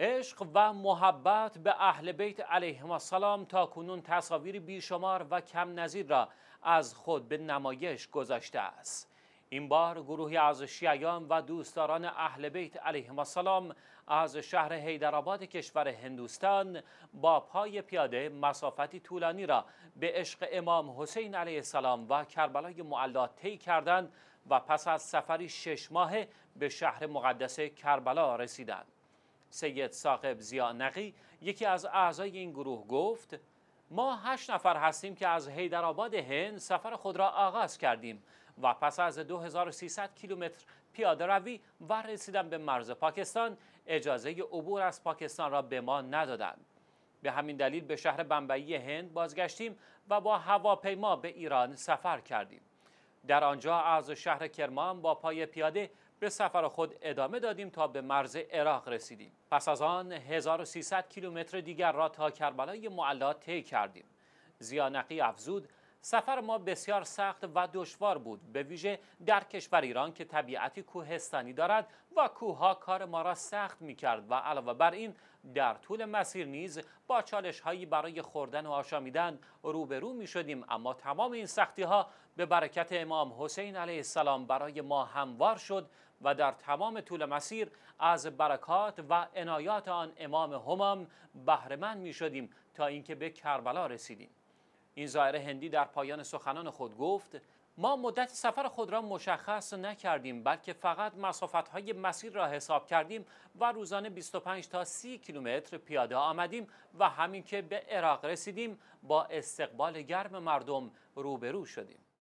عشق و محبت به اهل بیت علیهم السلام تا کنون تصاویر بیشمار و کم نظیر را از خود به نمایش گذاشته است این بار گروهی از شیعیان و دوستداران اهل بیت علیهم السلام از شهر حیدرآباد کشور هندوستان با پای پیاده مسافتی طولانی را به عشق امام حسین علیه السلام و کربلای معلا طی کردند و پس از سفری شش ماهه به شهر مقدس کربلا رسیدند سید ساقب زیا نقی یکی از اعضای این گروه گفت ما هشت نفر هستیم که از هیدرآباد هند سفر خود را آغاز کردیم و پس از 2300 کیلومتر پیاده روی و رسیدن به مرز پاکستان اجازه عبور از پاکستان را به ما ندادند به همین دلیل به شهر بمبئی هند بازگشتیم و با هواپیما به ایران سفر کردیم در آنجا از شهر کرمان با پای پیاده به سفر خود ادامه دادیم تا به مرز عراق رسیدیم پس از آن 1300 کیلومتر دیگر را تا کربلای معلا طی کردیم زیانقی افزود سفر ما بسیار سخت و دشوار بود به ویژه در کشور ایران که طبیعتی کوهستانی دارد و کوهها کار ما را سخت می کرد و علاوه بر این در طول مسیر نیز با چالش هایی برای خوردن و آشامیدن روبرو می شدیم اما تمام این سختی ها به برکت امام حسین علیه السلام برای ما هموار شد و در تمام طول مسیر از برکات و عنایات آن امام همام بهرمند می شدیم تا اینکه به کربلا رسیدیم این زائر هندی در پایان سخنان خود گفت ما مدت سفر خود را مشخص نکردیم بلکه فقط های مسیر را حساب کردیم و روزانه 25 تا 30 کیلومتر پیاده آمدیم و همین که به عراق رسیدیم با استقبال گرم مردم روبرو شدیم